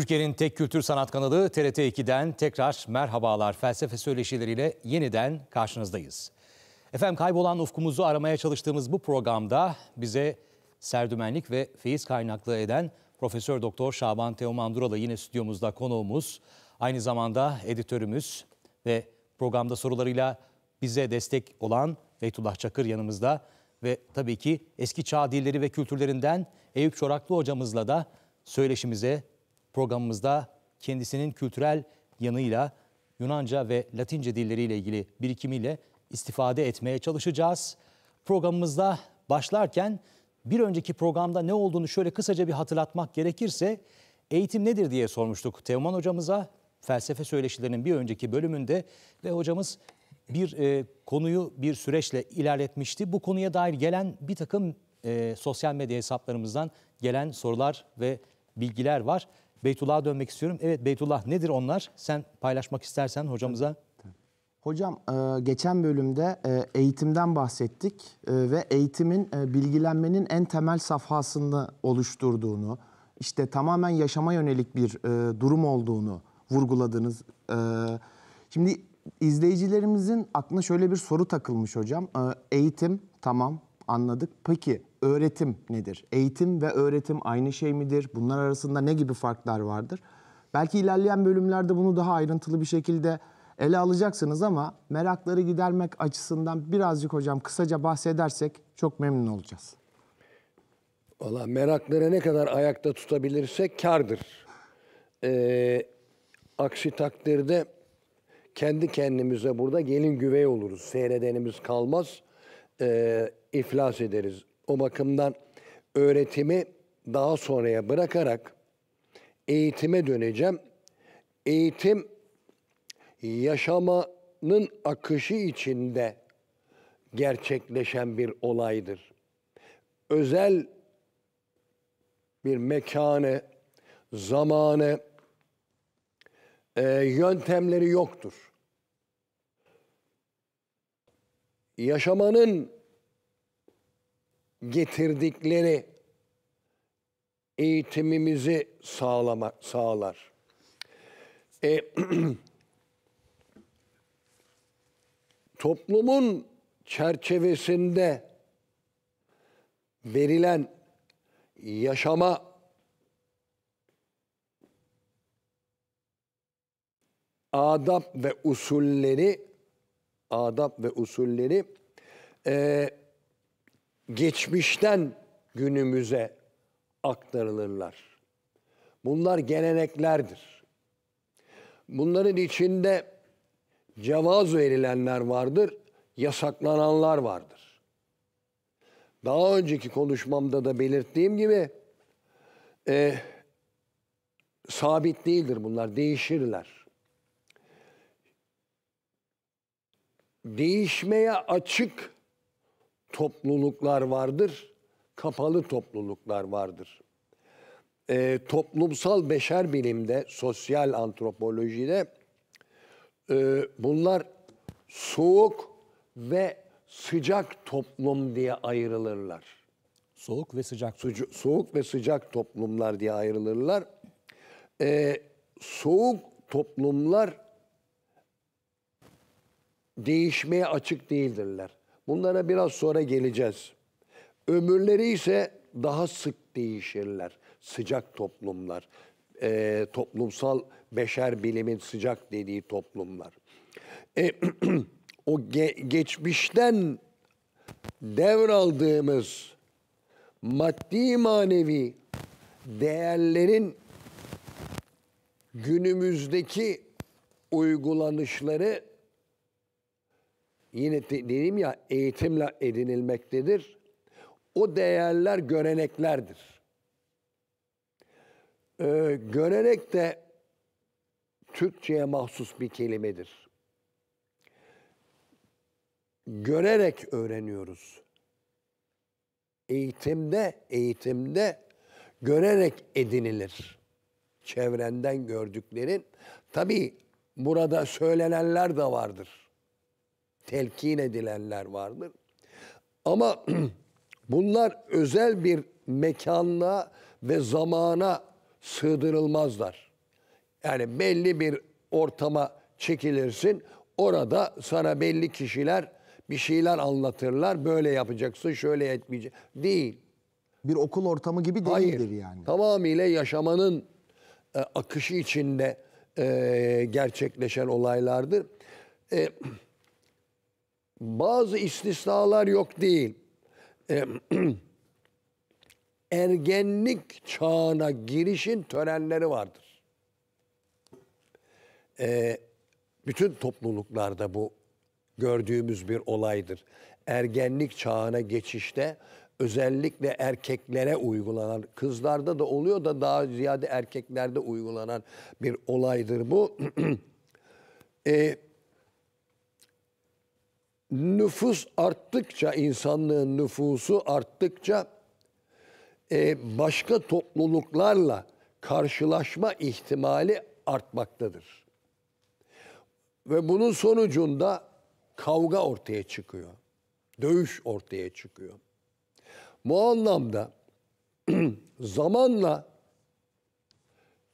Türkiye'nin tek kültür sanat kanalı TRT2'den tekrar merhabalar felsefe söyleşileriyle yeniden karşınızdayız. Efendim kaybolan ufkumuzu aramaya çalıştığımız bu programda bize serdümenlik ve feyiz kaynaklı eden Profesör Doktor Şaban Teoman Dural'ı yine stüdyomuzda konuğumuz, aynı zamanda editörümüz ve programda sorularıyla bize destek olan Beytullah Çakır yanımızda ve tabii ki eski çağ dilleri ve kültürlerinden Eyüp Çoraklı hocamızla da söyleşimize Programımızda kendisinin kültürel yanıyla Yunanca ve Latince dilleriyle ilgili birikimiyle istifade etmeye çalışacağız. Programımızda başlarken bir önceki programda ne olduğunu şöyle kısaca bir hatırlatmak gerekirse eğitim nedir diye sormuştuk Teoman hocamıza felsefe söyleşilerinin bir önceki bölümünde ve hocamız bir e, konuyu bir süreçle ilerletmişti. Bu konuya dair gelen bir takım e, sosyal medya hesaplarımızdan gelen sorular ve bilgiler var. Beytullah'a dönmek istiyorum. Evet Beytullah nedir onlar? Sen paylaşmak istersen hocamıza. Hocam e, geçen bölümde e, eğitimden bahsettik e, ve eğitimin bilgilenmenin en temel safhasını oluşturduğunu, işte tamamen yaşama yönelik bir durum olduğunu vurguladınız. Şimdi izleyicilerimizin aklına şöyle bir soru takılmış hocam. Eğitim tamam anladık. Peki öğretim nedir? Eğitim ve öğretim aynı şey midir? Bunlar arasında ne gibi farklar vardır? Belki ilerleyen bölümlerde bunu daha ayrıntılı bir şekilde ele alacaksınız ama merakları gidermek açısından birazcık hocam kısaca bahsedersek çok memnun olacağız. Valla merakları ne kadar ayakta tutabilirsek kardır. Ee, aksi takdirde kendi kendimize burada gelin güvey oluruz. Seyredenimiz kalmaz. Ee, iflas ederiz. O bakımdan öğretimi daha sonraya bırakarak eğitime döneceğim. Eğitim yaşamanın akışı içinde gerçekleşen bir olaydır. Özel bir mekanı, zamanı, e, yöntemleri yoktur. Yaşamanın getirdikleri eğitimimizi sağlamak sağlar. E, toplumun çerçevesinde verilen yaşama adab ve usulleri adab ve usulleri e, geçmişten günümüze aktarılırlar. Bunlar geleneklerdir. Bunların içinde cevaz verilenler vardır, yasaklananlar vardır. Daha önceki konuşmamda da belirttiğim gibi e, sabit değildir bunlar, değişirler. Değişmeye açık topluluklar vardır, kapalı topluluklar vardır. E, toplumsal beşer bilimde, sosyal antropolojide e, bunlar soğuk ve sıcak toplum diye ayrılırlar. Soğuk ve sıcak. Sucu, soğuk ve sıcak toplumlar diye ayrılırlar. E, soğuk toplumlar değişmeye açık değildirler. Bunlara biraz sonra geleceğiz. Ömürleri ise daha sık değişirler. Sıcak toplumlar, e, toplumsal beşer bilimin sıcak dediği toplumlar. E, o ge- geçmişten devraldığımız maddi manevi değerlerin günümüzdeki uygulanışları yine de, dedim ya eğitimle edinilmektedir. O değerler göreneklerdir. Ee, görenek de Türkçe'ye mahsus bir kelimedir. Görerek öğreniyoruz. Eğitimde, eğitimde görerek edinilir. Çevrenden gördüklerin. Tabii burada söylenenler de vardır telkin edilenler vardır. Ama bunlar özel bir mekanla ve zamana sığdırılmazlar. Yani belli bir ortama çekilirsin. Orada sana belli kişiler bir şeyler anlatırlar. Böyle yapacaksın, şöyle etmeyecek. Değil. Bir okul ortamı gibi değildir Hayır, yani. Tamamıyla yaşamanın e, akışı içinde e, gerçekleşen olaylardır. E, bazı istisnalar yok değil. E, ergenlik çağına girişin törenleri vardır. E, bütün topluluklarda bu gördüğümüz bir olaydır. Ergenlik çağına geçişte özellikle erkeklere uygulanan, kızlarda da oluyor da daha ziyade erkeklerde uygulanan bir olaydır bu. e, nüfus arttıkça, insanlığın nüfusu arttıkça e, başka topluluklarla karşılaşma ihtimali artmaktadır. Ve bunun sonucunda kavga ortaya çıkıyor. Dövüş ortaya çıkıyor. Bu anlamda zamanla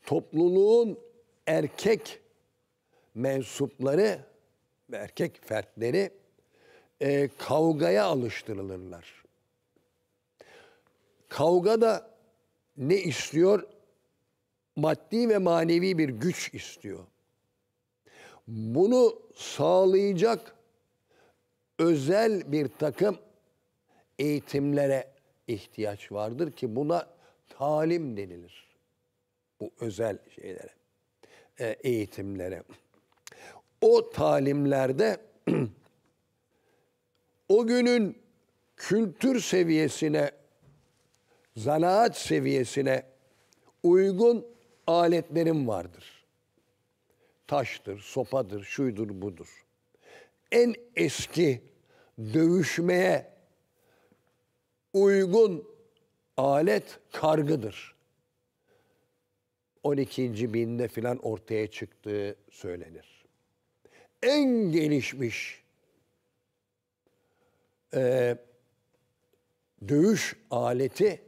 topluluğun erkek mensupları ve erkek fertleri e, kavgaya alıştırılırlar. Kavga da ne istiyor? Maddi ve manevi bir güç istiyor. Bunu sağlayacak özel bir takım eğitimlere ihtiyaç vardır ki buna talim denilir. Bu özel şeylere, e, eğitimlere. O talimlerde o günün kültür seviyesine, zanaat seviyesine uygun aletlerim vardır. Taştır, sopadır, şuydur, budur. En eski dövüşmeye uygun alet kargıdır. 12. binde filan ortaya çıktığı söylenir. En gelişmiş e, dövüş aleti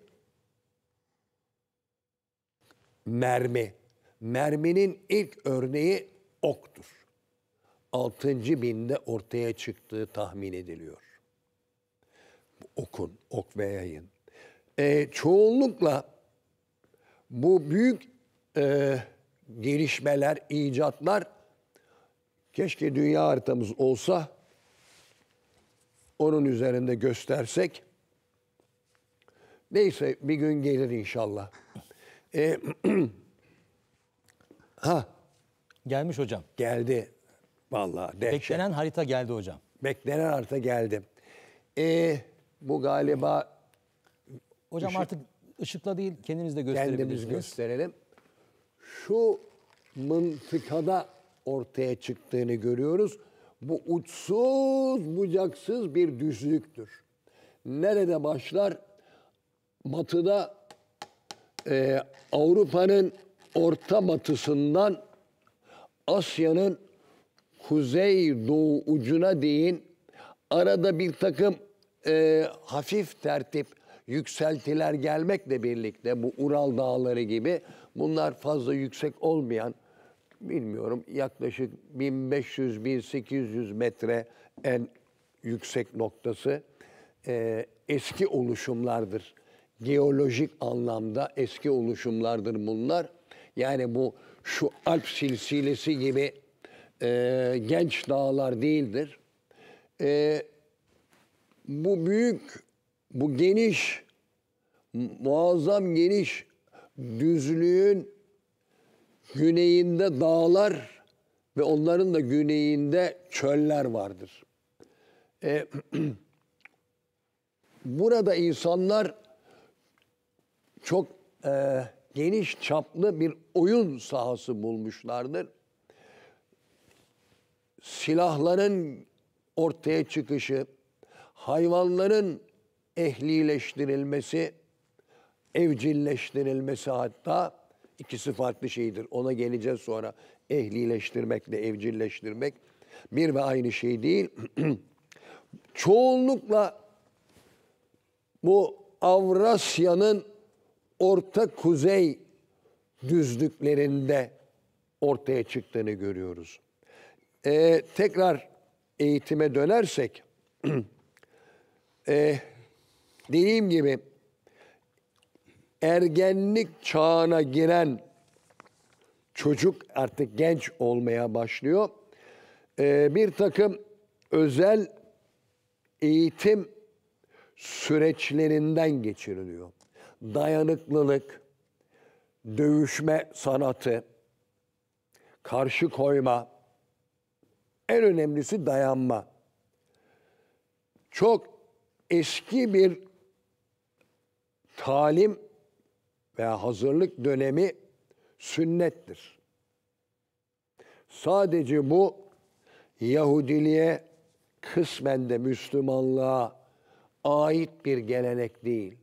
mermi. Merminin ilk örneği oktur. 6. binde ortaya çıktığı tahmin ediliyor. Okun, ok ve yayın. E, çoğunlukla bu büyük e, gelişmeler, icatlar keşke dünya haritamız olsa onun üzerinde göstersek neyse bir gün gelir inşallah. E, ha Gelmiş hocam. geldi vallahi dehşet. Beklenen harita geldi hocam. Beklenen harita geldi. E, bu galiba Hocam Işık- artık ışıkla değil kendiniz de kendimiz gösterelim. Şu mıntıkada ortaya çıktığını görüyoruz. Bu uçsuz bucaksız bir düzlüktür. Nerede başlar? Batıda e, Avrupa'nın orta batısından Asya'nın kuzey doğu ucuna değin arada bir takım e, hafif tertip yükseltiler gelmekle birlikte bu Ural dağları gibi bunlar fazla yüksek olmayan bilmiyorum yaklaşık 1500-1800 metre en yüksek noktası e, eski oluşumlardır. Geolojik anlamda eski oluşumlardır bunlar. Yani bu şu Alp silsilesi gibi e, genç dağlar değildir. E, bu büyük, bu geniş, muazzam geniş düzlüğün güneyinde dağlar ve onların da güneyinde çöller vardır. E, burada insanlar çok e, geniş çaplı bir oyun sahası bulmuşlardır. Silahların ortaya çıkışı, hayvanların ehlileştirilmesi, evcilleştirilmesi hatta İkisi farklı şeydir. Ona geleceğiz sonra. Ehlileştirmekle evcilleştirmek bir ve aynı şey değil. Çoğunlukla bu Avrasya'nın orta kuzey düzlüklerinde ortaya çıktığını görüyoruz. Ee, tekrar eğitime dönersek, e, dediğim gibi ergenlik çağına giren çocuk artık genç olmaya başlıyor. Ee, bir takım özel eğitim süreçlerinden geçiriliyor. Dayanıklılık, dövüşme sanatı, karşı koyma, en önemlisi dayanma. Çok eski bir talim veya hazırlık dönemi sünnettir. Sadece bu Yahudiliğe kısmen de Müslümanlığa ait bir gelenek değil.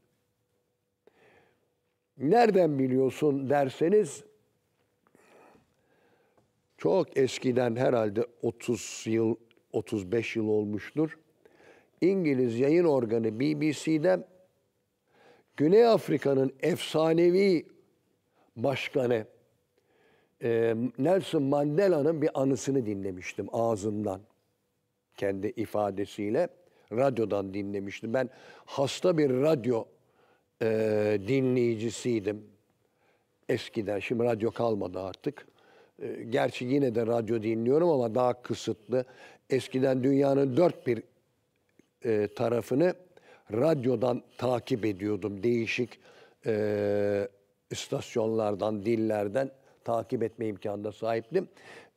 Nereden biliyorsun derseniz çok eskiden herhalde 30 yıl 35 yıl olmuştur. İngiliz yayın organı BBC'den Güney Afrika'nın efsanevi başkanı e, Nelson Mandela'nın bir anısını dinlemiştim ağzından. Kendi ifadesiyle radyodan dinlemiştim. Ben hasta bir radyo e, dinleyicisiydim eskiden. Şimdi radyo kalmadı artık. E, gerçi yine de radyo dinliyorum ama daha kısıtlı. Eskiden dünyanın dört bir e, tarafını radyodan takip ediyordum. Değişik e, istasyonlardan, dillerden takip etme imkanına sahiptim.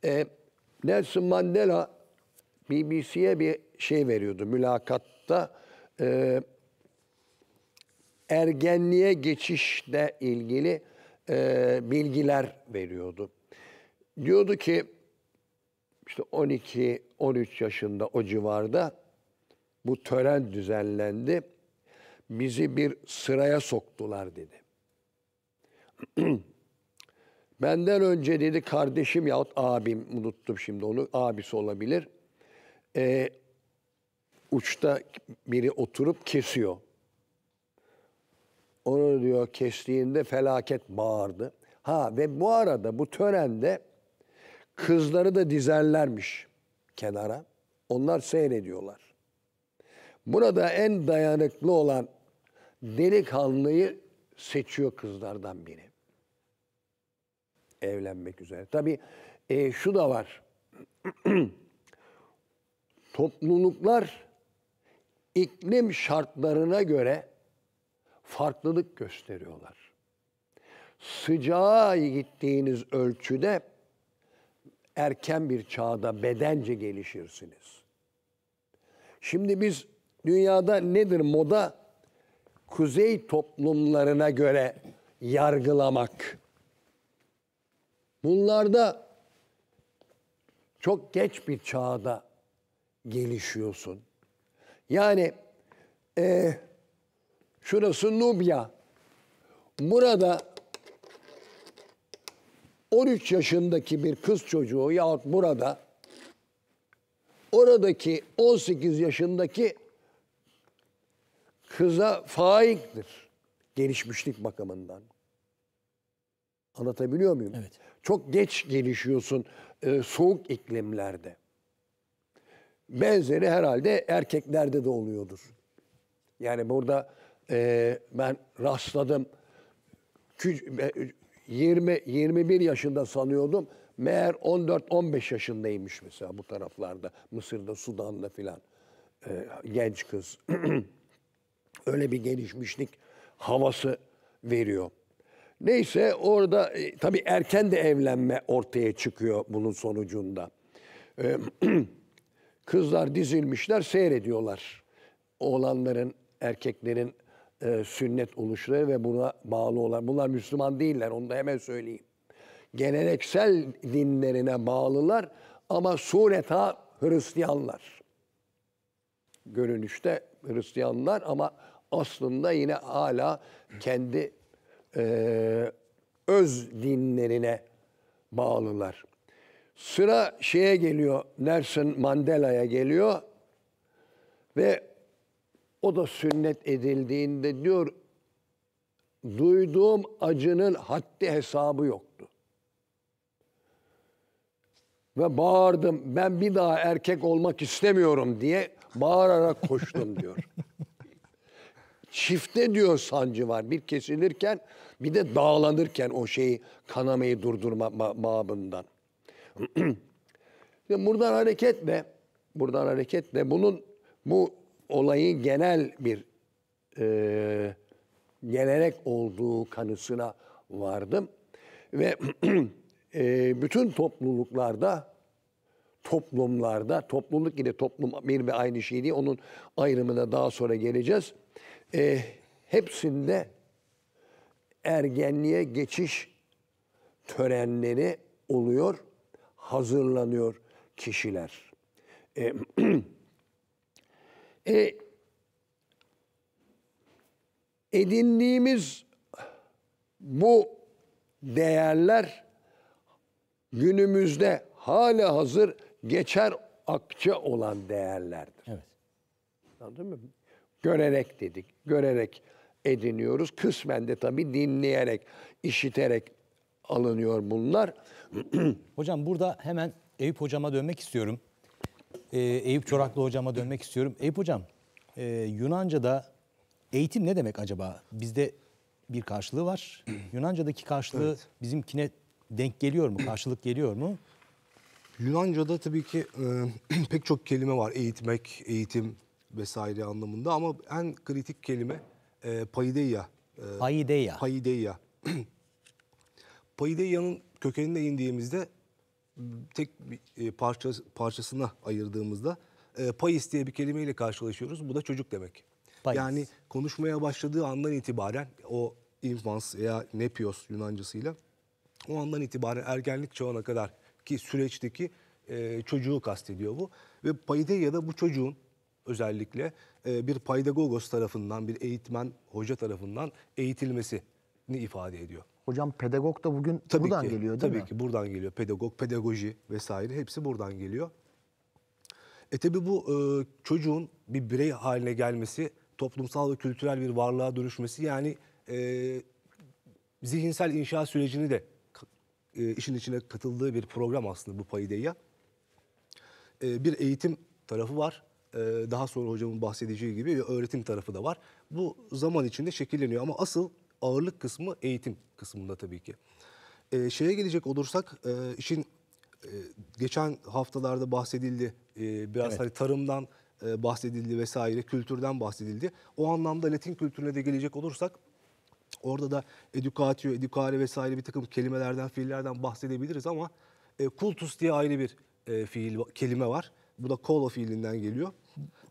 E, Nelson Mandela BBC'ye bir şey veriyordu mülakatta. E, ergenliğe geçişle ilgili e, bilgiler veriyordu. Diyordu ki işte 12-13 yaşında o civarda bu tören düzenlendi. Bizi bir sıraya soktular dedi. Benden önce dedi kardeşim yahut abim unuttum şimdi onu abisi olabilir. Ee, uçta biri oturup kesiyor. Onu diyor kestiğinde felaket bağırdı. Ha ve bu arada bu törende kızları da dizerlermiş kenara. Onlar seyrediyorlar. Burada en dayanıklı olan delikanlıyı seçiyor kızlardan biri. Evlenmek üzere. Tabii e, şu da var. Topluluklar iklim şartlarına göre farklılık gösteriyorlar. Sıcağa gittiğiniz ölçüde erken bir çağda bedence gelişirsiniz. Şimdi biz dünyada nedir moda? Kuzey toplumlarına göre yargılamak. Bunlarda çok geç bir çağda gelişiyorsun. Yani e, şurası Nubya. Burada 13 yaşındaki bir kız çocuğu yahut burada oradaki 18 yaşındaki hıza faiktir. Gelişmişlik bakımından. Anlatabiliyor muyum? Evet. Çok geç gelişiyorsun e, soğuk iklimlerde. Benzeri herhalde erkeklerde de oluyordur. Yani burada e, ben rastladım. 20 21 e, yaşında sanıyordum. Meğer 14-15 yaşındaymış mesela bu taraflarda. Mısır'da, Sudan'da filan. E, genç kız. öyle bir gelişmişlik havası veriyor. Neyse orada e, tabii erken de evlenme ortaya çıkıyor bunun sonucunda. E, kızlar dizilmişler seyrediyorlar. Oğlanların, erkeklerin e, sünnet oluşları ve buna bağlı olan. Bunlar Müslüman değiller onu da hemen söyleyeyim. Geleneksel dinlerine bağlılar ama sureta Hristiyanlar. Görünüşte Hristiyanlar ama aslında yine hala kendi e, öz dinlerine bağlılar. Sıra şeye geliyor, Nelson Mandela'ya geliyor ve o da sünnet edildiğinde diyor duyduğum acının haddi hesabı yoktu. Ve bağırdım ben bir daha erkek olmak istemiyorum diye bağırarak koştum diyor. çifte diyor sancı var. Bir kesilirken bir de dağlanırken o şeyi kanamayı durdurma babından. buradan hareketle buradan hareketle bunun bu olayı genel bir e, gelerek olduğu kanısına vardım ve e, bütün topluluklarda toplumlarda topluluk ile toplum bir ve aynı şey değil. Onun ayrımına daha sonra geleceğiz e, hepsinde ergenliğe geçiş törenleri oluyor, hazırlanıyor kişiler. E, e, edindiğimiz bu değerler günümüzde hala hazır geçer akça olan değerlerdir. Evet. Anladın mı? Görerek dedik, görerek ediniyoruz. Kısmen de tabii dinleyerek, işiterek alınıyor bunlar. Hocam burada hemen Eyüp Hocam'a dönmek istiyorum. Ee, Eyüp Çoraklı Hocam'a dönmek istiyorum. Eyüp Hocam, e, Yunanca'da eğitim ne demek acaba? Bizde bir karşılığı var. Yunanca'daki karşılığı evet. bizimkine denk geliyor mu? Karşılık geliyor mu? Yunanca'da tabii ki e, pek çok kelime var. Eğitmek, eğitim, vesaire anlamında ama en kritik kelime e, paideia. E, paideia. Paideia. paideia'nın kökenine indiğimizde tek bir e, parça, parçasına ayırdığımızda e, payis diye bir kelimeyle karşılaşıyoruz. Bu da çocuk demek. Payis. Yani konuşmaya başladığı andan itibaren o infans veya nepios Yunancasıyla o andan itibaren ergenlik çağına kadar ki süreçteki e, çocuğu kastediyor bu. Ve paideia da bu çocuğun özellikle e, bir paydagogos tarafından, bir eğitmen hoca tarafından eğitilmesini ifade ediyor. Hocam pedagog da bugün tabii buradan ki, geliyor değil tabii mi? Tabii ki buradan geliyor. Pedagog, pedagoji vesaire hepsi buradan geliyor. E tabii bu e, çocuğun bir birey haline gelmesi, toplumsal ve kültürel bir varlığa dönüşmesi yani e, zihinsel inşa sürecini de e, işin içine katıldığı bir program aslında bu paideya. E, bir eğitim tarafı var. Ee, daha sonra hocamın bahsedeceği gibi öğretim tarafı da var. Bu zaman içinde şekilleniyor ama asıl ağırlık kısmı eğitim kısmında tabii ki. E, şeye gelecek olursak e, işin e, geçen haftalarda bahsedildi e, biraz evet. hani tarımdan e, bahsedildi vesaire kültürden bahsedildi. O anlamda Latin kültürüne de gelecek olursak orada da edukatio, edukare vesaire bir takım kelimelerden, fiillerden bahsedebiliriz ama e, kultus diye ayrı bir e, fiil kelime var. Bu da kola fiilinden geliyor.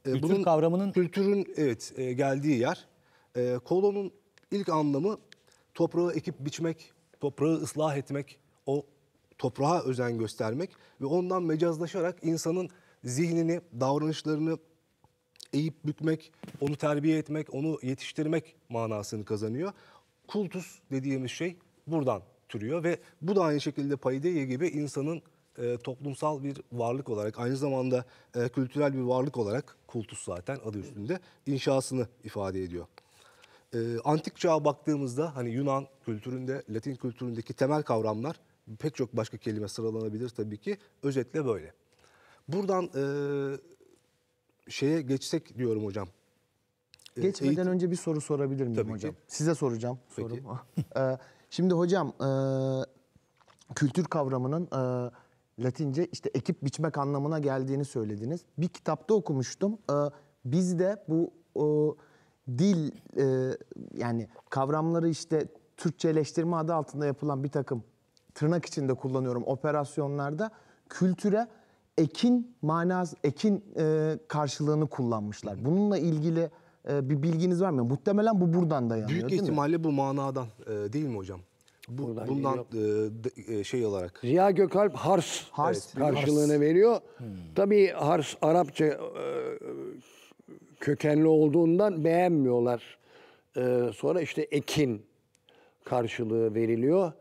E, Kültür Bunun, kavramının... Kültürün evet e, geldiği yer. Kolonun e, ilk anlamı toprağı ekip biçmek, toprağı ıslah etmek, o toprağa özen göstermek ve ondan mecazlaşarak insanın zihnini, davranışlarını eğip bükmek, onu terbiye etmek, onu yetiştirmek manasını kazanıyor. Kultus dediğimiz şey buradan türüyor ve bu da aynı şekilde paideya gibi insanın e, toplumsal bir varlık olarak aynı zamanda e, kültürel bir varlık olarak kultus zaten adı üstünde inşasını ifade ediyor. E, antik çağa baktığımızda hani Yunan kültüründe, Latin kültüründeki temel kavramlar pek çok başka kelime sıralanabilir tabii ki. Özetle böyle. Buradan e, şeye geçsek diyorum hocam. E, Geçmeden eğitim... önce bir soru sorabilir miyim tabii hocam? Ki. Size soracağım Peki. sorum. E, şimdi hocam e, kültür kavramının e, Latince işte ekip biçmek anlamına geldiğini söylediniz. Bir kitapta okumuştum. Ee, biz de bu e, dil e, yani kavramları işte Türkçeleştirme adı altında yapılan bir takım tırnak içinde kullanıyorum operasyonlarda kültüre ekin manaz ekin e, karşılığını kullanmışlar. Bununla ilgili bir bilginiz var mı? Muhtemelen bu buradan dayanıyor Büyük değil ihtimalle mi? bu manadan değil mi hocam? Bu, Buradan bundan e, e, şey olarak. Ziya Gökalp Hars, Hars evet, karşılığını Hars. veriyor. Hmm. Tabii Hars Arapça e, kökenli olduğundan beğenmiyorlar. E, sonra işte ekin karşılığı veriliyor.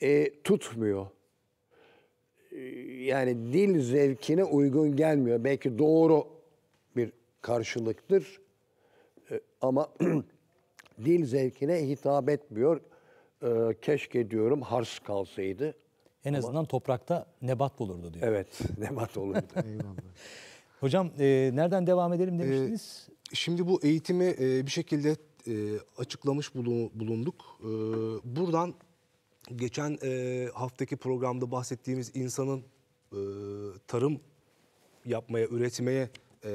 E, tutmuyor. E, yani dil zevkine uygun gelmiyor. Belki doğru bir karşılıktır. E, ama dil zevkine hitap etmiyor e, keşke diyorum harç kalsaydı. En azından toprakta nebat bulurdu diyor. Evet, nebat olurdu. Eyvallah. Hocam e, nereden devam edelim ee, demiştiniz? E, şimdi bu eğitimi e, bir şekilde e, açıklamış bulunduk. E, buradan geçen e, haftaki programda bahsettiğimiz insanın e, tarım yapmaya, üretmeye e,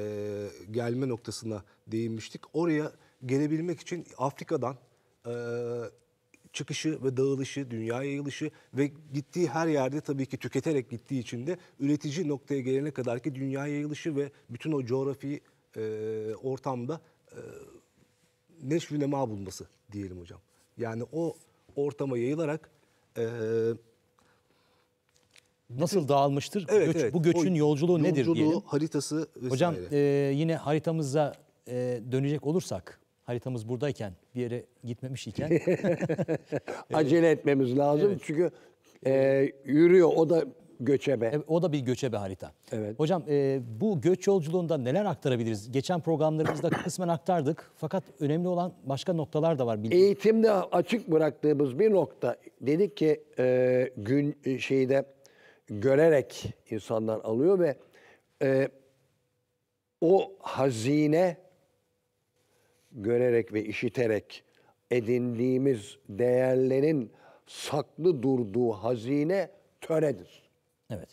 gelme noktasına değinmiştik. Oraya gelebilmek için Afrika'dan e, çıkışı ve dağılışı, dünya yayılışı ve gittiği her yerde tabii ki tüketerek gittiği için de üretici noktaya gelene kadar ki dünya yayılışı ve bütün o coğrafi e, ortamda e, neşvi nema bulması diyelim hocam. Yani o ortama yayılarak e, Nasıl dağılmıştır? Evet, Göç, evet. Bu göçün yolculuğu, yolculuğu nedir diyelim. haritası vesaire. Hocam e, yine haritamıza e, dönecek olursak haritamız buradayken, bir yere gitmemiş iken. Acele etmemiz lazım evet. çünkü e, yürüyor o da göçebe. E, o da bir göçebe harita. Evet. Hocam e, bu göç yolculuğunda neler aktarabiliriz? Geçen programlarımızda kısmen aktardık fakat önemli olan başka noktalar da var. Bildiğim. Eğitimde açık bıraktığımız bir nokta dedik ki e, gün e, şeyde görerek insanlar alıyor ve e, o hazine görerek ve işiterek edindiğimiz değerlerin saklı durduğu hazine töredir. Evet.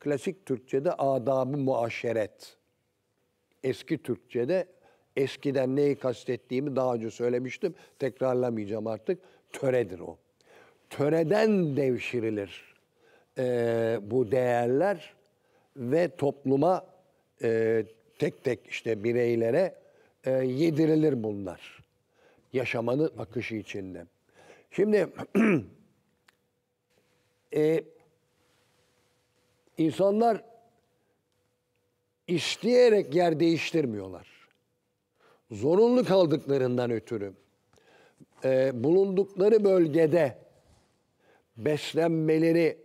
Klasik Türkçe'de adabı muaşeret. Eski Türkçe'de eskiden neyi kastettiğimi daha önce söylemiştim. Tekrarlamayacağım artık. Töredir o. Töreden devşirilir ee, bu değerler ve topluma e, tek tek işte bireylere e, yedirilir bunlar. Yaşamanın akışı içinde. Şimdi e, insanlar isteyerek yer değiştirmiyorlar. Zorunlu kaldıklarından ötürü e, bulundukları bölgede beslenmeleri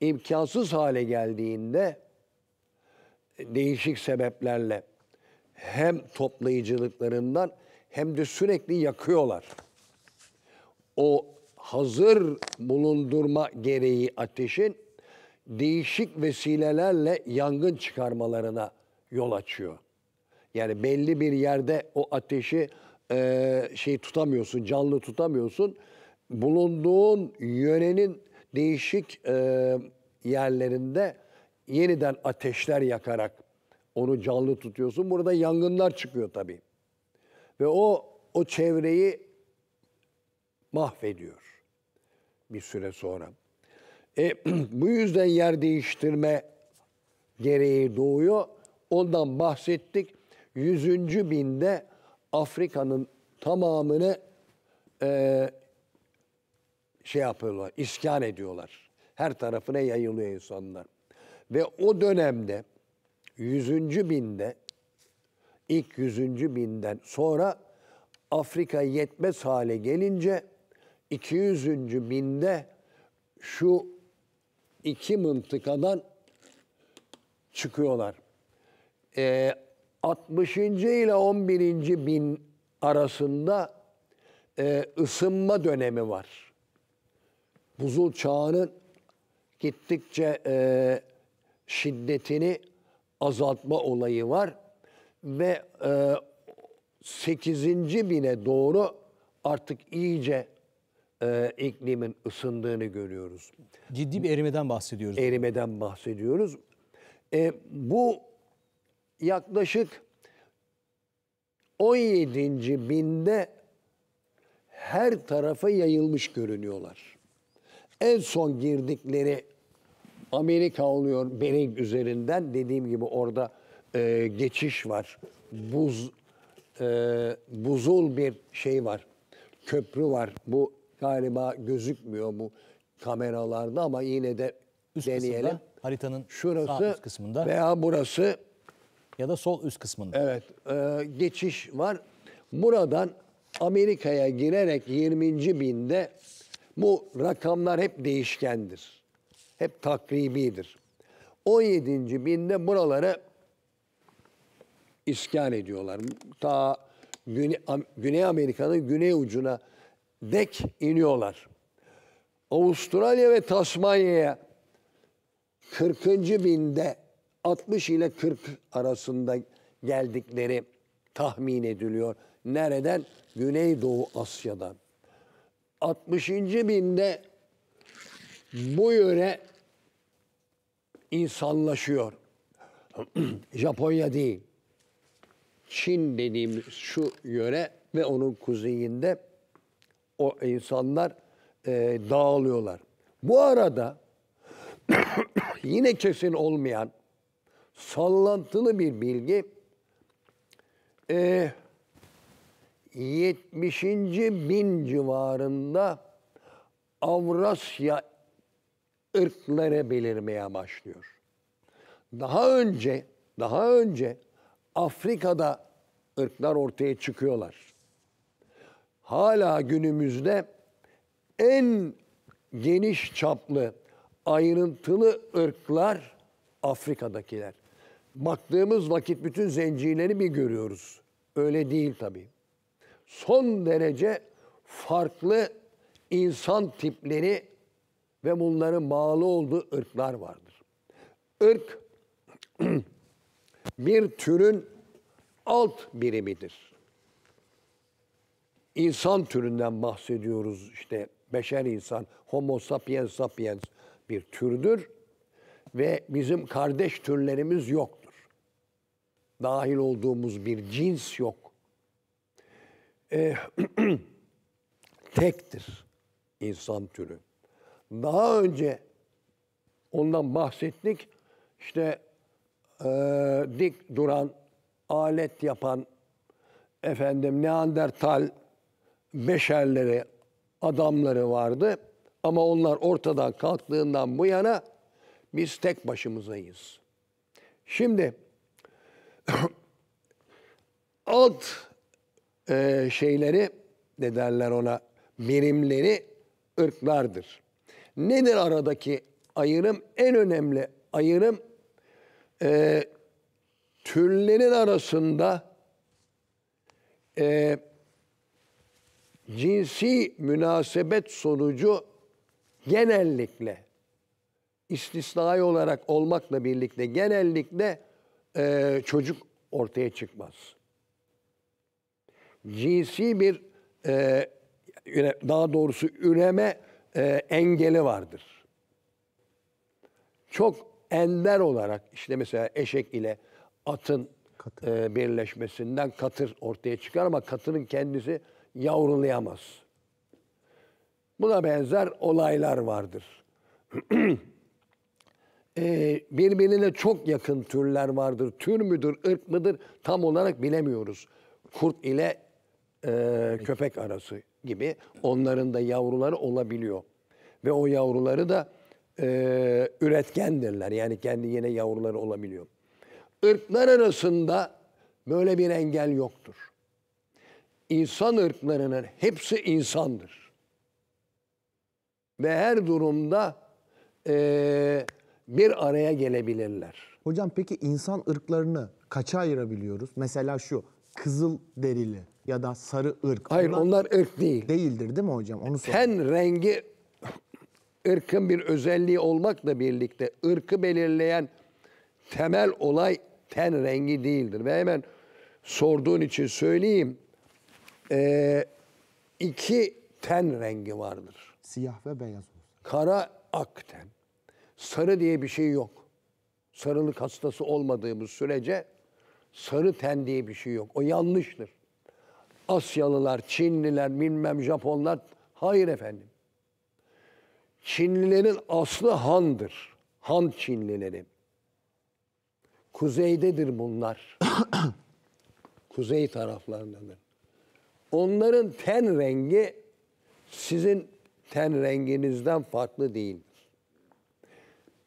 imkansız hale geldiğinde e, değişik sebeplerle hem toplayıcılıklarından hem de sürekli yakıyorlar. O hazır bulundurma gereği ateşin değişik vesilelerle yangın çıkarmalarına yol açıyor. Yani belli bir yerde o ateşi e, şey tutamıyorsun, canlı tutamıyorsun. Bulunduğun yörenin değişik e, yerlerinde yeniden ateşler yakarak onu canlı tutuyorsun. Burada yangınlar çıkıyor tabii. Ve o o çevreyi mahvediyor bir süre sonra. E, bu yüzden yer değiştirme gereği doğuyor. Ondan bahsettik. Yüzüncü binde Afrika'nın tamamını e, şey yapıyorlar, iskan ediyorlar. Her tarafına yayılıyor insanlar. Ve o dönemde Yüzüncü binde ilk yüzüncü binden sonra Afrika yetmez hale gelince 200. binde şu iki mıntıkadan çıkıyorlar. Ee, 60. ile 11. bin arasında e, ısınma dönemi var. Buzul çağının gittikçe e, şiddetini azaltma olayı var ve e, 8. bine doğru artık iyice e, iklimin ısındığını görüyoruz. Ciddi bir erimeden bahsediyoruz. Erimeden bahsediyoruz. E, bu yaklaşık 17. binde her tarafa yayılmış görünüyorlar. En son girdikleri Amerika oluyor Bering üzerinden. Dediğim gibi orada e, geçiş var. Buz e, buzul bir şey var. Köprü var. Bu galiba gözükmüyor bu kameralarda ama yine de üst deneyelim. Kısımda, haritanın Şurası sağ üst kısmında veya burası ya da sol üst kısmında. Evet, e, geçiş var. Buradan Amerika'ya girerek 20. binde bu rakamlar hep değişkendir hep takribidir. 17. binde buraları iskan ediyorlar. Ta Güney Amerika'nın güney ucuna dek iniyorlar. Avustralya ve Tasmanya'ya 40. binde 60 ile 40 arasında geldikleri tahmin ediliyor. Nereden? Güneydoğu Asya'dan. 60. binde bu yöre insanlaşıyor. Japonya değil. Çin dediğimiz şu yöre ve onun kuzeyinde o insanlar e, dağılıyorlar. Bu arada yine kesin olmayan sallantılı bir bilgi e, 70. bin civarında Avrasya ırklara belirmeye başlıyor. Daha önce, daha önce Afrika'da ırklar ortaya çıkıyorlar. Hala günümüzde en geniş çaplı, ayrıntılı ırklar Afrika'dakiler. Baktığımız vakit bütün zencileri mi görüyoruz? Öyle değil tabii. Son derece farklı insan tipleri ve bunların bağlı olduğu ırklar vardır. Irk bir türün alt birimidir. İnsan türünden bahsediyoruz işte beşer insan, homo sapiens sapiens bir türdür ve bizim kardeş türlerimiz yoktur. Dahil olduğumuz bir cins yok. Ee, tektir insan türü. Daha önce ondan bahsettik. İşte e, dik duran, alet yapan, efendim Neandertal beşerleri, adamları vardı. Ama onlar ortadan kalktığından bu yana biz tek başımızayız. Şimdi alt e, şeyleri ne derler ona birimleri ırklardır. Nedir aradaki ayrım? En önemli ayrım e, türlerin arasında e, cinsi münasebet sonucu genellikle istisnai olarak olmakla birlikte genellikle e, çocuk ortaya çıkmaz. Cinsi bir e, daha doğrusu üreme e, engeli vardır. Çok ender olarak işte mesela eşek ile atın katır. E, birleşmesinden katır ortaya çıkar ama katırın kendisi yavrulayamaz. Buna benzer olaylar vardır. e, birbirine çok yakın türler vardır. Tür müdür, ırk mıdır tam olarak bilemiyoruz. Kurt ile e, köpek arası gibi onların da yavruları olabiliyor. Ve o yavruları da e, üretkendirler. Yani kendi yine yavruları olabiliyor. Irklar arasında böyle bir engel yoktur. İnsan ırklarının hepsi insandır. Ve her durumda e, bir araya gelebilirler. Hocam peki insan ırklarını kaça ayırabiliyoruz? Mesela şu kızıl derili ya da sarı ırk. Hayır onlar, onlar ırk değil. Değildir değil mi hocam? Onu sor. Ten rengi ırkın bir özelliği olmakla birlikte ırkı belirleyen temel olay ten rengi değildir. Ve hemen sorduğun için söyleyeyim. Ee, iki ten rengi vardır. Siyah ve beyaz. Kara ak ten. Sarı diye bir şey yok. Sarılık hastası olmadığımız sürece sarı ten diye bir şey yok. O yanlıştır. Asyalılar, Çinliler, bilmem Japonlar. Hayır efendim. Çinlilerin aslı Han'dır. Han Çinlileri. Kuzeydedir bunlar. Kuzey taraflarındadır. Onların ten rengi sizin ten renginizden farklı değildir.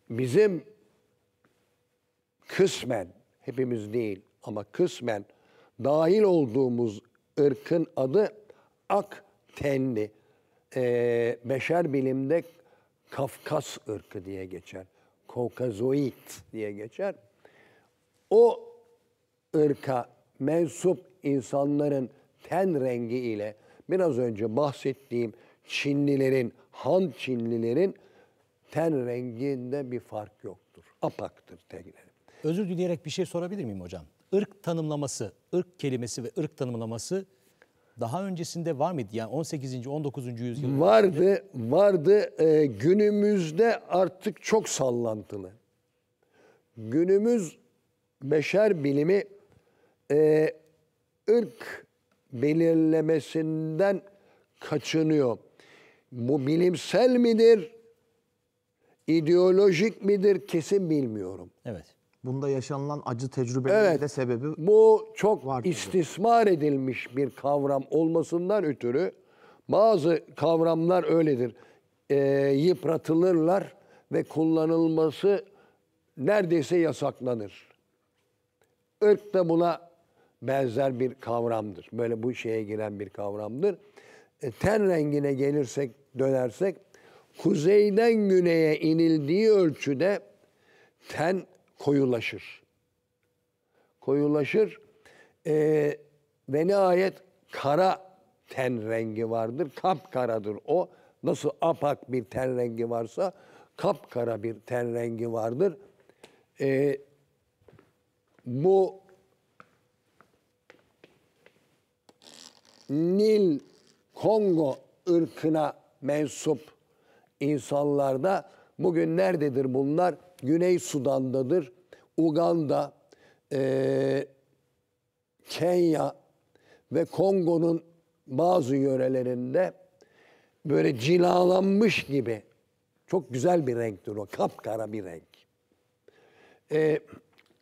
Bizim kısmen, hepimiz değil ama kısmen dahil olduğumuz ırkın adı ak tenli. E, beşer bilimde Kafkas ırkı diye geçer. Kaukazoid diye geçer. O ırka mensup insanların ten rengi ile biraz önce bahsettiğim Çinlilerin, Han Çinlilerin ten renginde bir fark yoktur. Apaktır tenleri. Özür dileyerek bir şey sorabilir miyim hocam? ırk tanımlaması, ırk kelimesi ve ırk tanımlaması daha öncesinde var mıydı? Yani 18. 19. yüzyılda vardı, önce... Ee, vardı. E, günümüzde artık çok sallantılı. Günümüz beşer bilimi e, ırk belirlemesinden kaçınıyor. Bu bilimsel midir, ideolojik midir kesin bilmiyorum. Evet. Bunda yaşanılan acı tecrübelerin evet, de sebebi Bu çok var istismar edilmiş bir kavram olmasından ötürü bazı kavramlar öyledir. E, yıpratılırlar ve kullanılması neredeyse yasaklanır. Irk da buna benzer bir kavramdır. Böyle bu şeye giren bir kavramdır. E, ten rengine gelirsek, dönersek, kuzeyden güneye inildiği ölçüde ten koyulaşır. Koyulaşır e, ve nihayet kara ten rengi vardır. Kapkaradır o. Nasıl apak bir ten rengi varsa kapkara bir ten rengi vardır. E, bu Nil Kongo ırkına mensup insanlarda bugün nerededir bunlar? Güney Sudan'dadır. Uganda, e, Kenya ve Kongo'nun bazı yörelerinde böyle cilalanmış gibi çok güzel bir renktir o. Kapkara bir renk. E,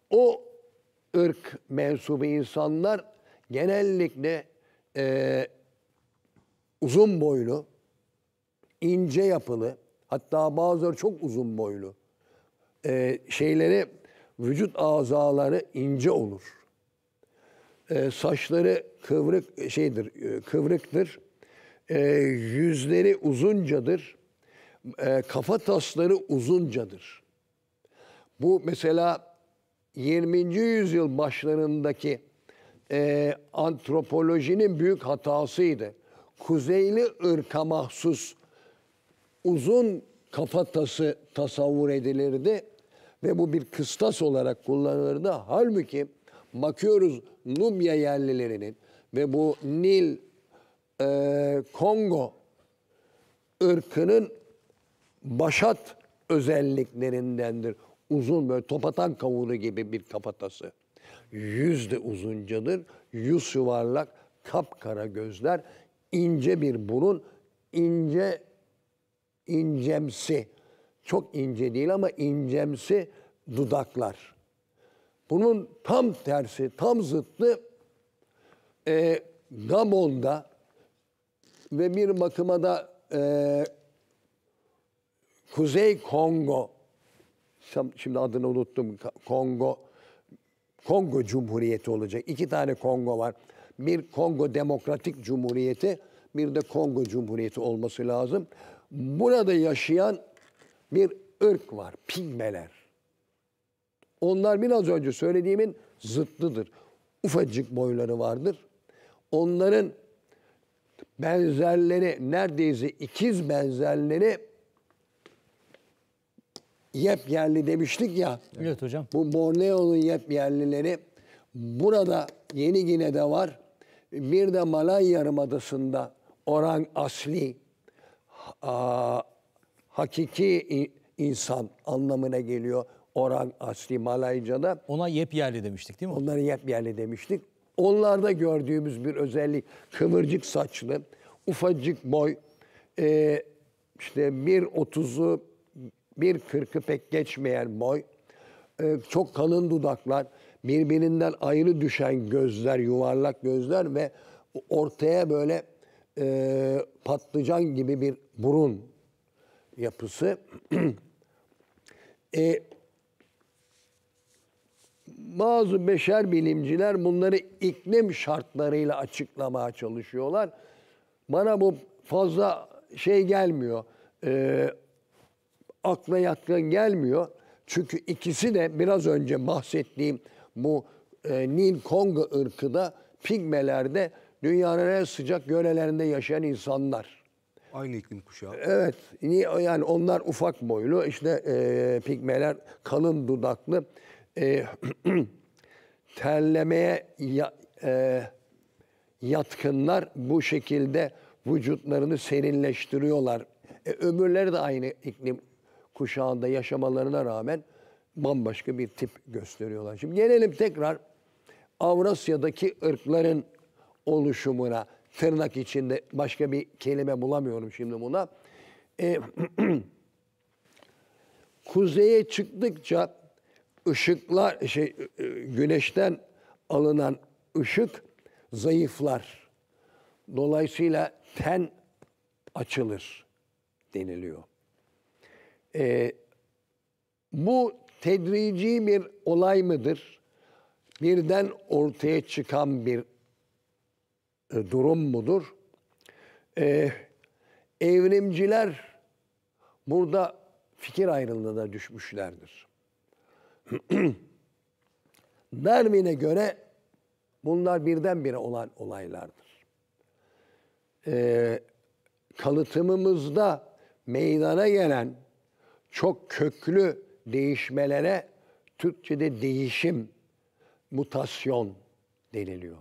o ırk mensubu insanlar genellikle e, uzun boylu, ince yapılı, hatta bazıları çok uzun boylu, e, şeyleri, vücut azaları ince olur. E, saçları kıvrık şeydir, e, kıvrıktır. E, yüzleri uzuncadır. E, kafa tasları uzuncadır. Bu mesela 20. yüzyıl başlarındaki e, antropolojinin büyük hatasıydı. Kuzeyli ırka mahsus uzun Kafa tası tasavvur edilirdi ve bu bir kıstas olarak kullanılırdı. Halbuki bakıyoruz Nubya yerlilerinin ve bu Nil e, Kongo ırkının başat özelliklerindendir. Uzun böyle topatan kavuru gibi bir kafatası. Yüz de uzuncadır, yüz yuvarlak, kapkara gözler, ince bir burun, ince incemsi, çok ince değil ama incemsi dudaklar. Bunun tam tersi, tam zıttı e, Gabon'da ve bir bakıma da e, Kuzey Kongo, şimdi adını unuttum, Kongo, Kongo Cumhuriyeti olacak. İki tane Kongo var. Bir Kongo Demokratik Cumhuriyeti, bir de Kongo Cumhuriyeti olması lazım. Burada yaşayan bir ırk var, pigmeler. Onlar biraz önce söylediğimin zıttıdır. Ufacık boyları vardır. Onların benzerleri, neredeyse ikiz benzerleri yepyerli demiştik ya. Evet hocam. Bu Borneo'nun yepyerlileri burada Yeni Gine'de var. Bir de Malay Yarımadası'nda orang asli a, hakiki insan anlamına geliyor. Orang asli Malayca'da. Ona yepyerli demiştik değil mi? Onları yepyerli demiştik. Onlarda gördüğümüz bir özellik kıvırcık saçlı, ufacık boy, e, işte 1.30'u, 1.40'ı pek geçmeyen boy, e, çok kalın dudaklar, birbirinden ayrı düşen gözler, yuvarlak gözler ve ortaya böyle e, patlıcan gibi bir burun yapısı. e, bazı beşer bilimciler bunları iklim şartlarıyla açıklamaya çalışıyorlar. Bana bu fazla şey gelmiyor, e, akla yatkın gelmiyor. Çünkü ikisi de biraz önce bahsettiğim bu e, Nil Kongo ırkı da pigmelerde dünyanın en sıcak yörelerinde yaşayan insanlar. Aynı iklim kuşağı. Evet. Yani onlar ufak boylu. işte e, pigmeler kalın dudaklı. E, terlemeye ya, e, yatkınlar bu şekilde vücutlarını serinleştiriyorlar. E, ömürleri de aynı iklim kuşağında yaşamalarına rağmen bambaşka bir tip gösteriyorlar. Şimdi gelelim tekrar Avrasya'daki ırkların oluşumuna tırnak içinde başka bir kelime bulamıyorum şimdi buna. E, kuzeye çıktıkça ışıklar şey e, güneşten alınan ışık zayıflar. Dolayısıyla ten açılır deniliyor. E, bu tedrici bir olay mıdır? Birden ortaya çıkan bir e, durum mudur? Ee, evrimciler burada fikir ayrılığına düşmüşlerdir. Darwin'e göre bunlar birdenbire olan olaylardır. Ee, kalıtımımızda meydana gelen çok köklü değişmelere Türkçe'de değişim, mutasyon deniliyor.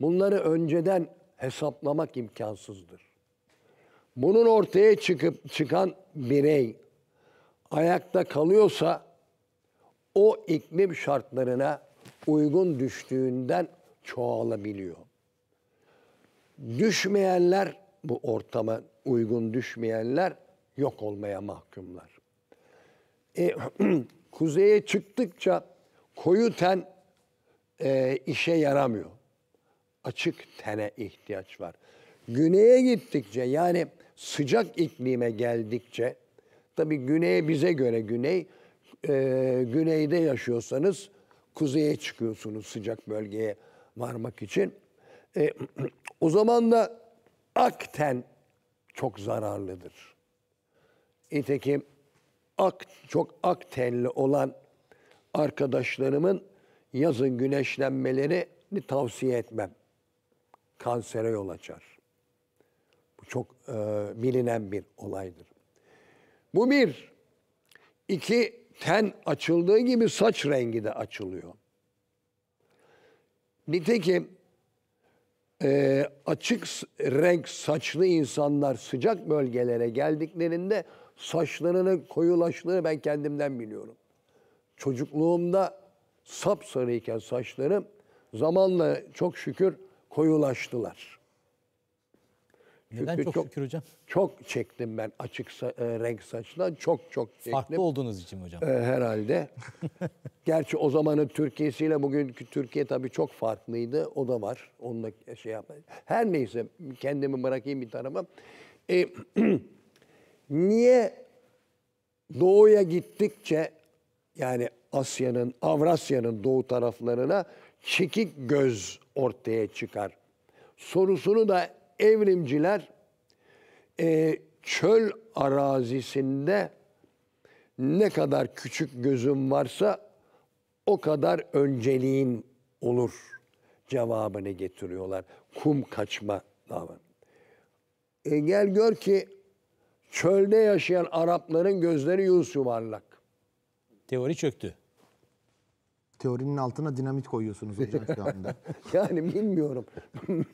Bunları önceden hesaplamak imkansızdır. Bunun ortaya çıkıp çıkan birey ayakta kalıyorsa o iklim şartlarına uygun düştüğünden çoğalabiliyor. Düşmeyenler bu ortama uygun düşmeyenler yok olmaya mahkumlar. E, kuzeye çıktıkça koyu ten e, işe yaramıyor açık tene ihtiyaç var. Güneye gittikçe yani sıcak iklime geldikçe tabii güneye bize göre güney e, güneyde yaşıyorsanız kuzeye çıkıyorsunuz sıcak bölgeye varmak için. E, o zaman da ak ten çok zararlıdır. Nitekim ak, çok ak tenli olan arkadaşlarımın yazın güneşlenmeleri tavsiye etmem kansere yol açar. Bu çok e, bilinen bir olaydır. Bu bir. İki, ten açıldığı gibi saç rengi de açılıyor. Nitekim e, açık renk saçlı insanlar sıcak bölgelere geldiklerinde saçlarının koyulaştığını ben kendimden biliyorum. Çocukluğumda sapsarıyken saçlarım zamanla çok şükür koyulaştılar. Neden Çünkü çok, çok şükür hocam? Çok çektim ben açık sa e, renk saçla. Çok çok çektim. Farklı olduğunuz için hocam. Ee, herhalde. Gerçi o zamanın Türkiye'siyle bugünkü Türkiye tabii çok farklıydı. O da var. Onunla şey yap. Her neyse kendimi bırakayım bir tarafa. Ee, niye doğuya gittikçe yani Asya'nın, Avrasya'nın doğu taraflarına çekik göz ortaya çıkar. Sorusunu da evrimciler e, çöl arazisinde ne kadar küçük gözün varsa o kadar önceliğin olur cevabını getiriyorlar. Kum kaçma davranı. E gel gör ki çölde yaşayan Arapların gözleri yuvarlak. Teori çöktü. Teorinin altına dinamit koyuyorsunuz hocam şu anda. yani bilmiyorum.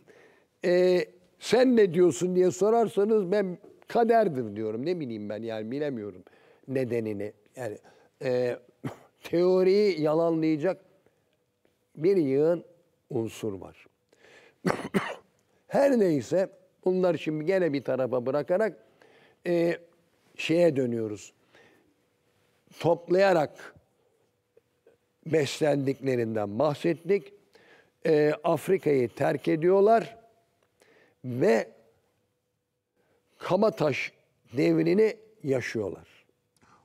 e, sen ne diyorsun diye sorarsanız ben kaderdir diyorum. Ne bileyim ben yani bilemiyorum nedenini. Yani e, teoriyi yalanlayacak bir yığın unsur var. Her neyse bunları şimdi gene bir tarafa bırakarak e, şeye dönüyoruz. Toplayarak beslendiklerinden bahsettik. E, Afrika'yı terk ediyorlar ve Kamataş devrini yaşıyorlar.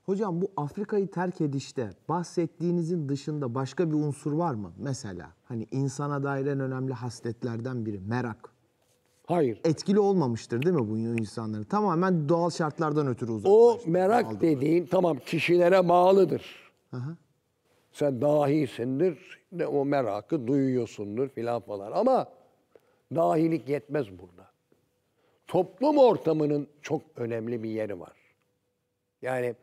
Hocam bu Afrika'yı terk edişte bahsettiğinizin dışında başka bir unsur var mı? Mesela hani insana dair en önemli hasletlerden biri merak. Hayır. Etkili olmamıştır değil mi bu insanların? Tamamen doğal şartlardan ötürü uzaklaştı. O merak dediğin tamam kişilere bağlıdır. Aha. Sen dahisindir, ne o merakı duyuyorsundur filan falan. Ama dahilik yetmez burada. Toplum ortamının çok önemli bir yeri var. Yani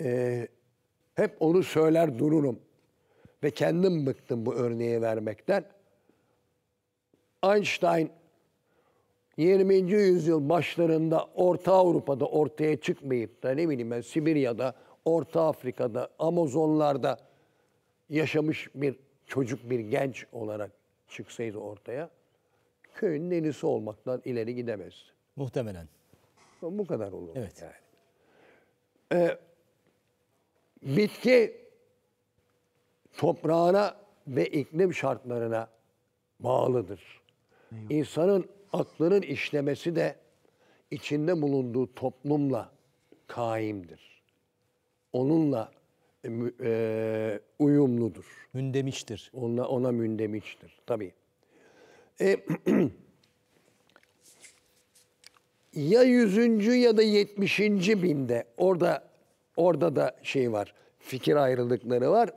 e, hep onu söyler dururum. Ve kendim bıktım bu örneği vermekten. Einstein 20. yüzyıl başlarında Orta Avrupa'da ortaya çıkmayıp da ne bileyim ben Sibirya'da, Orta Afrika'da, Amazonlarda yaşamış bir çocuk, bir genç olarak çıksaydı ortaya köyün en iyisi olmaktan ileri gidemezdi. Muhtemelen. Bu kadar olur. Evet. Yani. Ee, bitki toprağına ve iklim şartlarına bağlıdır. İnsanın aklının işlemesi de içinde bulunduğu toplumla kaimdir. Onunla e, uyumludur. Mündemiştir. Ona, ona mündemiştir tabii. E, ya yüzüncü ya da yetmişinci binde orada orada da şey var. Fikir ayrılıkları var.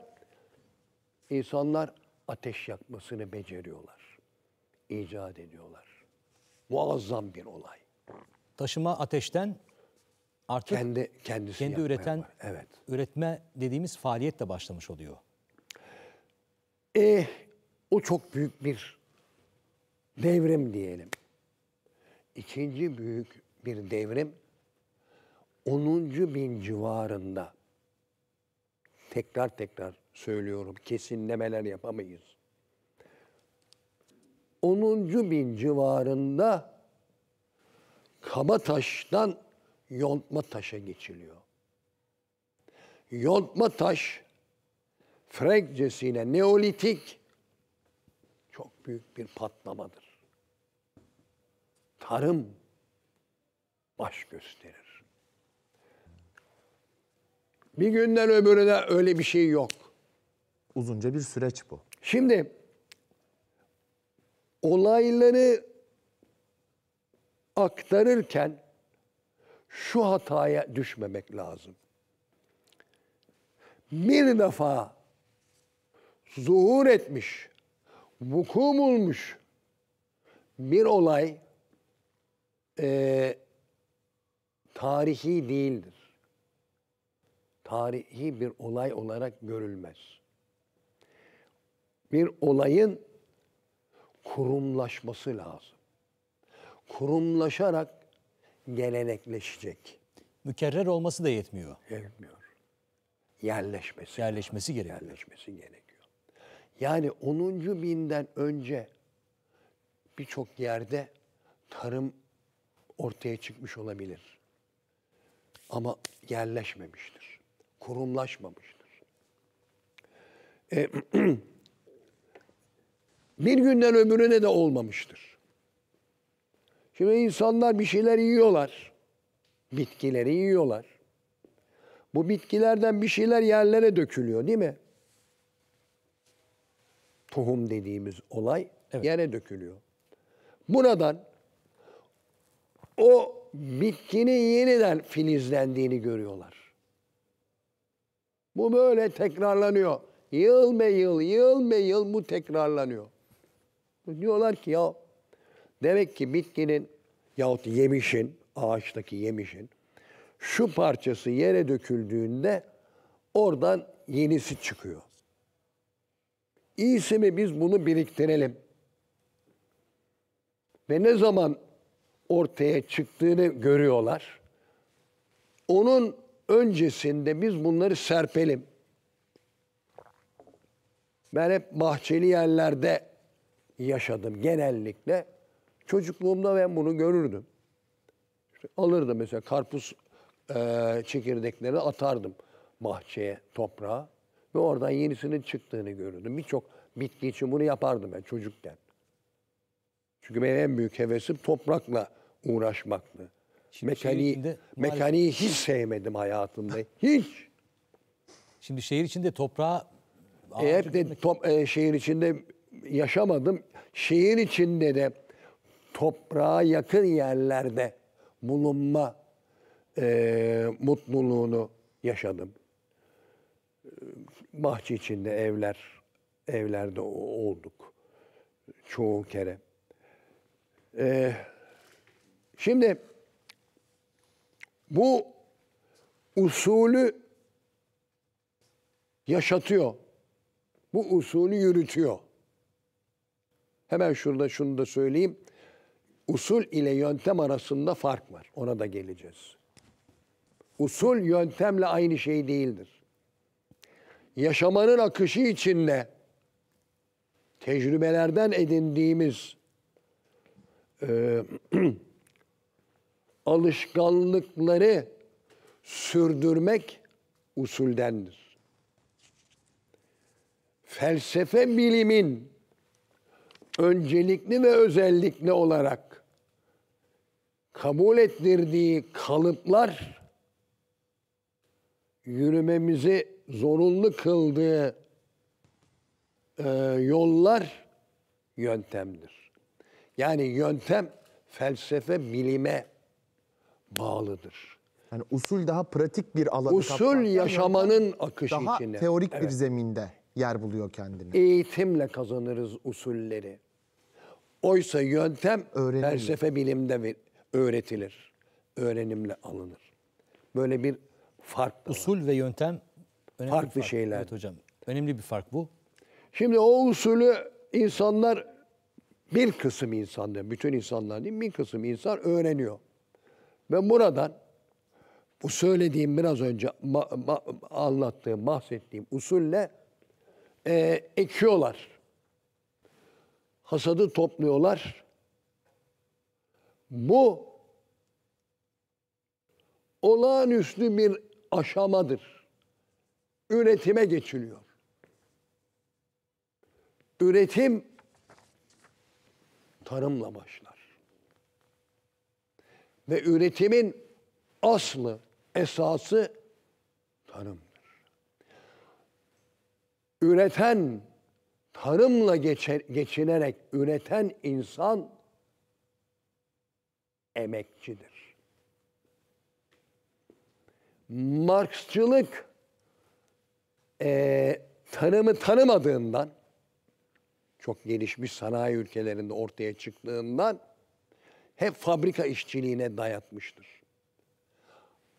İnsanlar ateş yakmasını beceriyorlar. icat ediyorlar. Muazzam bir olay. Taşıma ateşten artık kendi kendisi kendi üreten var. evet. üretme dediğimiz faaliyet de başlamış oluyor. E, o çok büyük bir devrim diyelim. İkinci büyük bir devrim 10. bin civarında tekrar tekrar söylüyorum kesinlemeler yapamayız. 10. bin civarında Kabataş'tan yontma taşa geçiliyor. Yontma taş Frenkçesiyle Neolitik çok büyük bir patlamadır. Tarım baş gösterir. Bir günden öbürüne öyle bir şey yok. Uzunca bir süreç bu. Şimdi olayları aktarırken şu hataya düşmemek lazım. Bir defa zuhur etmiş, vuku bulmuş bir olay e, tarihi değildir. Tarihi bir olay olarak görülmez. Bir olayın kurumlaşması lazım. Kurumlaşarak gelenekleşecek. Mükerrer olması da yetmiyor. Yetmiyor. Yerleşmesi. Yerleşmesi gerekiyor. Yerleşmesi gerekiyor. Yani 10. binden önce birçok yerde tarım ortaya çıkmış olabilir. Ama yerleşmemiştir. Kurumlaşmamıştır. E, bir günden öbürüne de olmamıştır. Şimdi insanlar bir şeyler yiyorlar. Bitkileri yiyorlar. Bu bitkilerden bir şeyler yerlere dökülüyor değil mi? Tohum dediğimiz olay evet. yere dökülüyor. Buradan o bitkinin yeniden filizlendiğini görüyorlar. Bu böyle tekrarlanıyor. Yıl be yıl, yıl be yıl bu tekrarlanıyor. Diyorlar ki ya Demek ki bitkinin yahut yemişin, ağaçtaki yemişin şu parçası yere döküldüğünde oradan yenisi çıkıyor. İyisi mi biz bunu biriktirelim. Ve ne zaman ortaya çıktığını görüyorlar. Onun öncesinde biz bunları serpelim. Ben hep bahçeli yerlerde yaşadım genellikle. Çocukluğumda ben bunu görürdüm. İşte alırdım mesela karpuz e, çekirdeklerini atardım bahçeye, toprağa. Ve oradan yenisinin çıktığını görürdüm. Birçok bitki için bunu yapardım ben çocukken. Çünkü benim en büyük hevesim toprakla uğraşmaktı. Şimdi mekaniği, şehir içinde, mekaniği hiç sevmedim hayatımda. hiç. Şimdi şehir içinde toprağa... E hep de top, e, şehir içinde yaşamadım. Şehir içinde de toprağa yakın yerlerde bulunma e, mutluluğunu yaşadım. E, bahçe içinde evler, evlerde olduk çoğu kere. E, şimdi bu usulü yaşatıyor. Bu usulü yürütüyor. Hemen şurada şunu da söyleyeyim usul ile yöntem arasında fark var. Ona da geleceğiz. Usul yöntemle aynı şey değildir. Yaşamanın akışı içinde tecrübelerden edindiğimiz e, alışkanlıkları sürdürmek usuldendir. Felsefe bilimin öncelikli ve özellikli olarak kabul ettirdiği kalıplar yürümemizi zorunlu kıldığı e, yollar yöntemdir. Yani yöntem felsefe bilime bağlıdır. Yani usul daha pratik bir alanı Usul yaşamanın akışı daha içine. Daha teorik evet. bir zeminde yer buluyor kendini. Eğitimle kazanırız usulleri. Oysa yöntem Öğrenim. felsefe bilimde öğretilir. Öğrenimle alınır. Böyle bir fark da Usul var. ve yöntem önemli farklı bir fark. şeyler. Evet hocam. Önemli bir fark bu. Şimdi o usulü insanlar bir kısım insanlar, bütün insanlar değil, bir kısım insan öğreniyor. Ve buradan bu söylediğim biraz önce ma- ma- anlattığım, bahsettiğim usulle e, ekiyorlar. Hasadı topluyorlar. Bu olağanüstü bir aşamadır. Üretime geçiliyor. Üretim tarımla başlar. Ve üretimin aslı, esası tarımdır. Üreten, tarımla geçer, geçinerek üreten insan emekçidir. Marksçılık e, tarımı tanımadığından, çok gelişmiş sanayi ülkelerinde ortaya çıktığından hep fabrika işçiliğine dayatmıştır.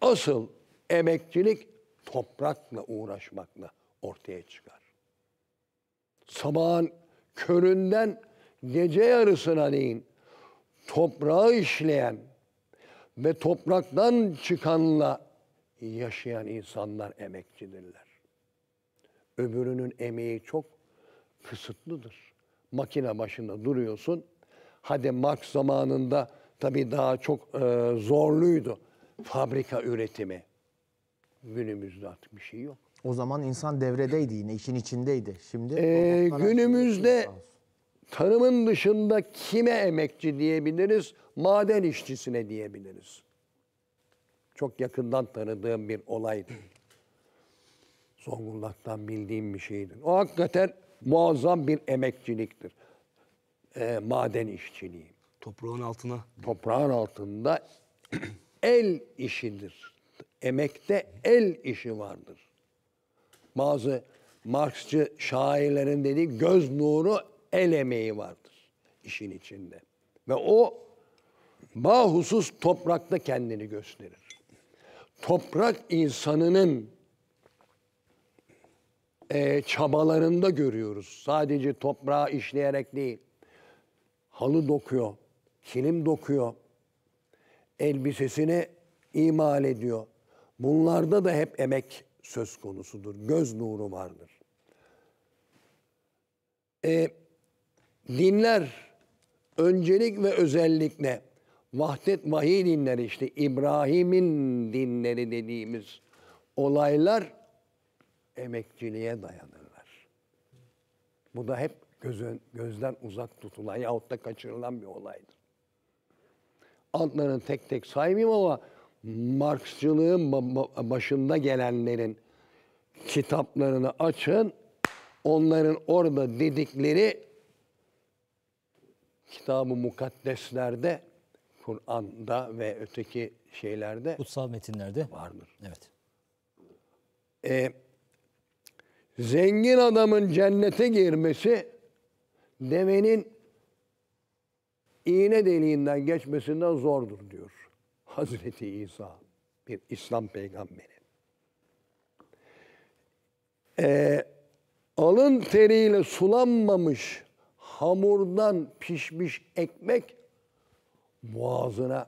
Asıl emekçilik toprakla uğraşmakla ortaya çıkar. Sabahın köründen gece yarısına deyin toprağı işleyen ve topraktan çıkanla yaşayan insanlar emekçidirler. Öbürünün emeği çok kısıtlıdır. Makine başında duruyorsun. Hadi Marx zamanında tabii daha çok e, zorluydu fabrika üretimi. Günümüzde artık bir şey yok. O zaman insan devredeydi yine, işin içindeydi. Şimdi ee, günümüzde Tarımın dışında kime emekçi diyebiliriz? Maden işçisine diyebiliriz. Çok yakından tanıdığım bir olaydı. Zonguldak'tan bildiğim bir şeydir. O hakikaten muazzam bir emekçiliktir. E, maden işçiliği. Toprağın altına. Toprağın altında el işidir. Emekte el işi vardır. Bazı Marksçı şairlerin dediği göz nuru el emeği vardır işin içinde. Ve o bahusus toprakta kendini gösterir. Toprak insanının e, çabalarında görüyoruz. Sadece toprağa işleyerek değil. Halı dokuyor, kilim dokuyor, elbisesini imal ediyor. Bunlarda da hep emek söz konusudur. Göz nuru vardır. E, dinler öncelik ve özellikle vahdet vahiy dinleri işte İbrahim'in dinleri dediğimiz olaylar emekçiliğe dayanırlar. Bu da hep göz, gözden uzak tutulan yahut da kaçırılan bir olaydır. Adlarını tek tek saymayayım ama Marksçılığın başında gelenlerin kitaplarını açın. Onların orada dedikleri kitab-ı mukaddeslerde, Kur'an'da ve öteki şeylerde kutsal metinlerde vardır. Evet. E, zengin adamın cennete girmesi devenin iğne deliğinden geçmesinden zordur diyor Hazreti İsa bir İslam peygamberi. E, alın teriyle sulanmamış hamurdan pişmiş ekmek boğazına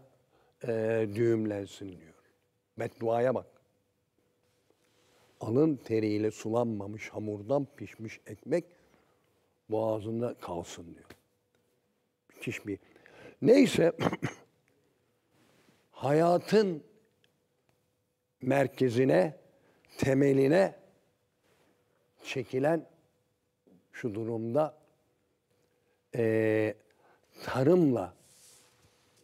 e, düğümlensin diyor. Bedduaya bak. Alın teriyle sulanmamış hamurdan pişmiş ekmek boğazında kalsın diyor. Müthiş bir... Neyse hayatın merkezine, temeline çekilen şu durumda e, tarımla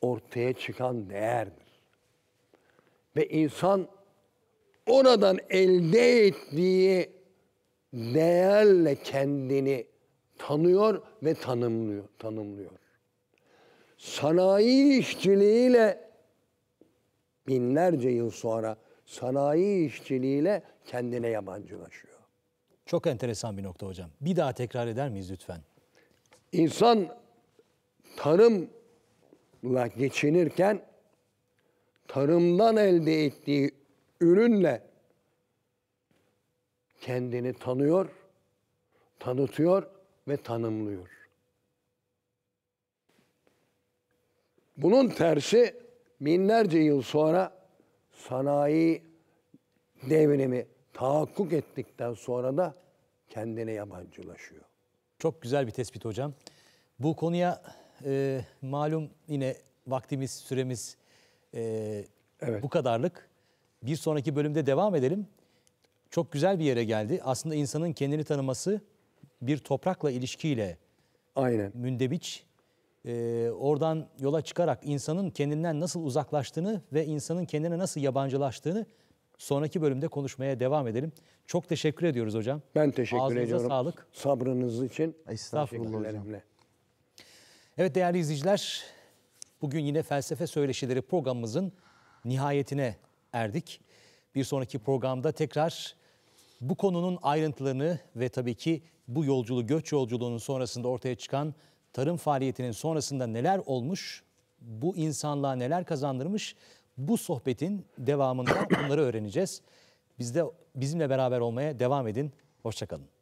ortaya çıkan değerdir. Ve insan oradan elde ettiği değerle kendini tanıyor ve tanımlıyor. tanımlıyor. Sanayi işçiliğiyle binlerce yıl sonra sanayi işçiliğiyle kendine yabancılaşıyor. Çok enteresan bir nokta hocam. Bir daha tekrar eder miyiz lütfen? İnsan tarımla geçinirken tarımdan elde ettiği ürünle kendini tanıyor, tanıtıyor ve tanımlıyor. Bunun tersi binlerce yıl sonra sanayi devrimi tahakkuk ettikten sonra da kendine yabancılaşıyor. Çok güzel bir tespit hocam. Bu konuya e, malum yine vaktimiz, süremiz e, evet. bu kadarlık. Bir sonraki bölümde devam edelim. Çok güzel bir yere geldi. Aslında insanın kendini tanıması bir toprakla ilişkiyle Aynen. mündebiç. E, oradan yola çıkarak insanın kendinden nasıl uzaklaştığını ve insanın kendine nasıl yabancılaştığını sonraki bölümde konuşmaya devam edelim. Çok teşekkür ediyoruz hocam. Ben teşekkür Ağzınıza ediyorum. sağlık. Sabrınız için. Estağfurullah hocam. Evet değerli izleyiciler, bugün yine Felsefe Söyleşileri programımızın nihayetine erdik. Bir sonraki programda tekrar bu konunun ayrıntılarını ve tabii ki bu yolculuğu, göç yolculuğunun sonrasında ortaya çıkan tarım faaliyetinin sonrasında neler olmuş, bu insanlığa neler kazandırmış, bu sohbetin devamında bunları öğreneceğiz. Bizde bizimle beraber olmaya devam edin. Hoşçakalın.